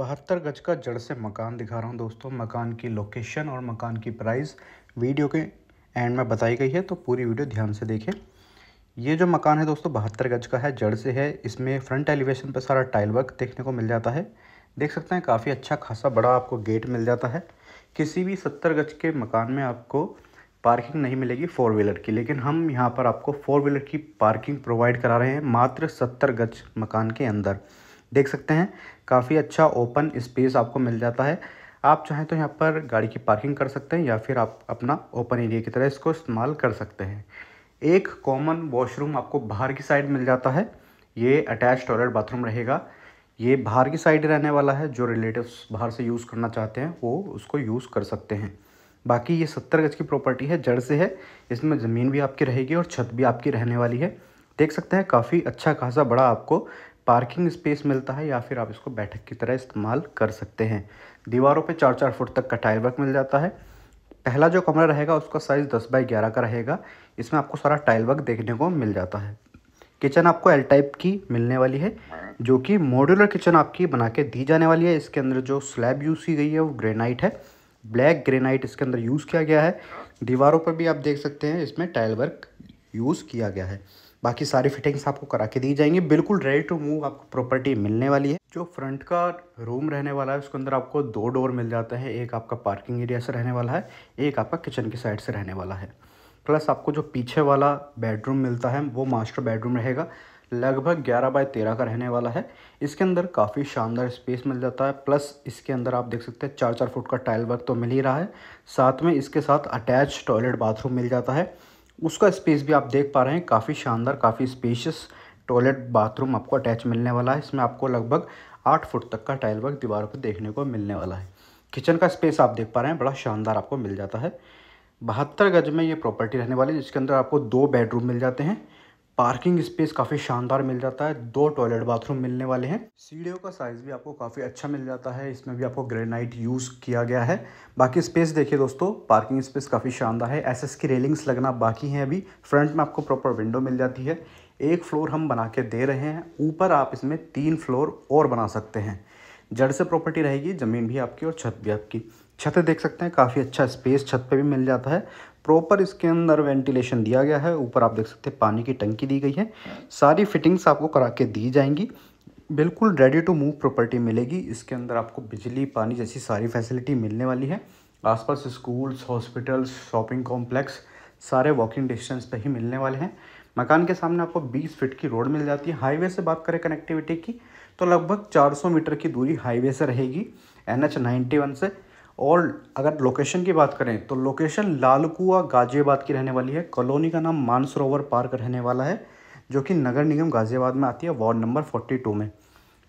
बहत्तर गज का जड़ से मकान दिखा रहा हूँ दोस्तों मकान की लोकेशन और मकान की प्राइस वीडियो के एंड में बताई गई है तो पूरी वीडियो ध्यान से देखें ये जो मकान है दोस्तों बहत्तर गज का है जड़ से है इसमें फ्रंट एलिवेशन पर सारा टाइल वर्क देखने को मिल जाता है देख सकते हैं काफ़ी अच्छा खासा बड़ा आपको गेट मिल जाता है किसी भी सत्तर गज के मकान में आपको पार्किंग नहीं मिलेगी फ़ोर व्हीलर की लेकिन हम यहाँ पर आपको फ़ोर व्हीलर की पार्किंग प्रोवाइड करा रहे हैं मात्र सत्तर गज मकान के अंदर देख सकते हैं काफ़ी अच्छा ओपन स्पेस आपको मिल जाता है आप चाहें तो यहाँ पर गाड़ी की पार्किंग कर सकते हैं या फिर आप अपना ओपन एरिया की तरह इसको इस्तेमाल कर सकते हैं एक कॉमन वॉशरूम आपको बाहर की साइड मिल जाता है ये अटैच टॉयलेट बाथरूम रहेगा ये बाहर की साइड रहने वाला है जो रिलेटिव्स बाहर से यूज़ करना चाहते हैं वो उसको यूज़ कर सकते हैं बाकी ये सत्तर गज की प्रॉपर्टी है जड़ से है इसमें ज़मीन भी आपकी रहेगी और छत भी आपकी रहने वाली है देख सकते हैं काफ़ी अच्छा खासा बड़ा आपको पार्किंग स्पेस मिलता है या फिर आप इसको बैठक की तरह इस्तेमाल कर सकते हैं दीवारों पे चार चार फुट तक का टाइल वर्क मिल जाता है पहला जो कमरा रहेगा उसका साइज़ दस बाई ग्यारह का रहेगा इसमें आपको सारा टाइल वर्क देखने को मिल जाता है किचन आपको एल टाइप की मिलने वाली है जो कि मॉड्यूलर किचन आपकी बना के दी जाने वाली है इसके अंदर जो स्लैब यूज़ की गई है वो ग्रेनाइट है ब्लैक ग्रेनाइट इसके अंदर यूज़ किया गया है दीवारों पर भी आप देख सकते हैं इसमें टाइल वर्क यूज़ किया गया है बाकी सारी फिटिंग्स आपको करा के दी जाएंगी बिल्कुल रेडी टू मूव आपको प्रॉपर्टी मिलने वाली है जो फ्रंट का रूम रहने वाला है उसके अंदर आपको दो डोर मिल जाता है एक आपका पार्किंग एरिया से रहने वाला है एक आपका किचन की साइड से रहने वाला है प्लस आपको जो पीछे वाला बेडरूम मिलता है वो मास्टर बेडरूम रहेगा लगभग ग्यारह बाय तेरह का रहने वाला है इसके अंदर काफ़ी शानदार स्पेस मिल जाता है प्लस इसके अंदर आप देख सकते हैं चार चार फुट का टाइल वर्क तो मिल ही रहा है साथ में इसके साथ अटैच टॉयलेट बाथरूम मिल जाता है उसका स्पेस भी आप देख पा रहे हैं काफ़ी शानदार काफ़ी स्पेशियस टॉयलेट बाथरूम आपको अटैच मिलने वाला है इसमें आपको लगभग आठ फुट तक का टाइल वर्क दीवारों पर देखने को मिलने वाला है किचन का स्पेस आप देख पा रहे हैं बड़ा शानदार आपको मिल जाता है बहत्तर गज में ये प्रॉपर्टी रहने वाली है जिसके अंदर आपको दो बेडरूम मिल जाते हैं पार्किंग स्पेस काफ़ी शानदार मिल जाता है दो टॉयलेट बाथरूम मिलने वाले हैं सीढ़ियों का साइज़ भी आपको काफ़ी अच्छा मिल जाता है इसमें भी आपको ग्रेनाइट यूज़ किया गया है बाकी स्पेस देखिए दोस्तों पार्किंग स्पेस काफ़ी शानदार है एसएस की रेलिंग्स लगना बाकी है अभी फ्रंट में आपको प्रॉपर विंडो मिल जाती है एक फ्लोर हम बना के दे रहे हैं ऊपर आप इसमें तीन फ्लोर और बना सकते हैं जड़ से प्रॉपर्टी रहेगी ज़मीन भी आपकी और छत भी आपकी छत देख सकते हैं काफ़ी अच्छा स्पेस छत पे भी मिल जाता है प्रॉपर इसके अंदर वेंटिलेशन दिया गया है ऊपर आप देख सकते हैं पानी की टंकी दी गई है सारी फिटिंग्स आपको करा के दी जाएंगी बिल्कुल रेडी टू मूव प्रॉपर्टी मिलेगी इसके अंदर आपको बिजली पानी जैसी सारी फैसिलिटी मिलने वाली है आसपास स्कूल्स हॉस्पिटल्स शॉपिंग कॉम्प्लेक्स सारे वॉकिंग डिस्टेंस पर ही मिलने वाले हैं मकान के सामने आपको 20 फीट की रोड मिल जाती है हाईवे से बात करें कनेक्टिविटी की तो लगभग 400 मीटर की दूरी हाईवे से रहेगी एन एच से और अगर लोकेशन की बात करें तो लोकेशन लालकुआ गाजियाबाद की रहने वाली है कॉलोनी का नाम मानसरोवर पार्क रहने वाला है जो कि नगर निगम गाजियाबाद में आती है वार्ड नंबर फोर्टी टू में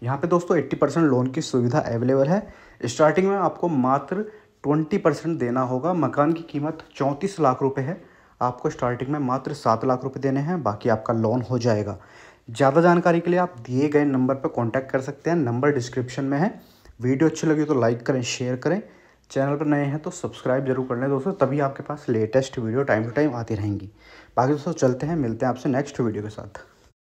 यहाँ पे दोस्तों एट्टी परसेंट लोन की सुविधा अवेलेबल है स्टार्टिंग में आपको मात्र ट्वेंटी परसेंट देना होगा मकान की कीमत चौंतीस लाख रुपये है आपको स्टार्टिंग में मात्र सात लाख रुपये देने हैं बाकी आपका लोन हो जाएगा ज़्यादा जानकारी के लिए आप दिए गए नंबर पर कॉन्टैक्ट कर सकते हैं नंबर डिस्क्रिप्शन में है वीडियो अच्छी लगी तो लाइक करें शेयर करें चैनल पर नए हैं तो सब्सक्राइब जरूर कर लें दोस्तों तभी आपके पास latest video time to time आती रहेंगी बाकी दोस्तों चलते हैं मिलते हैं आपसे नेक्स्ट वीडियो के साथ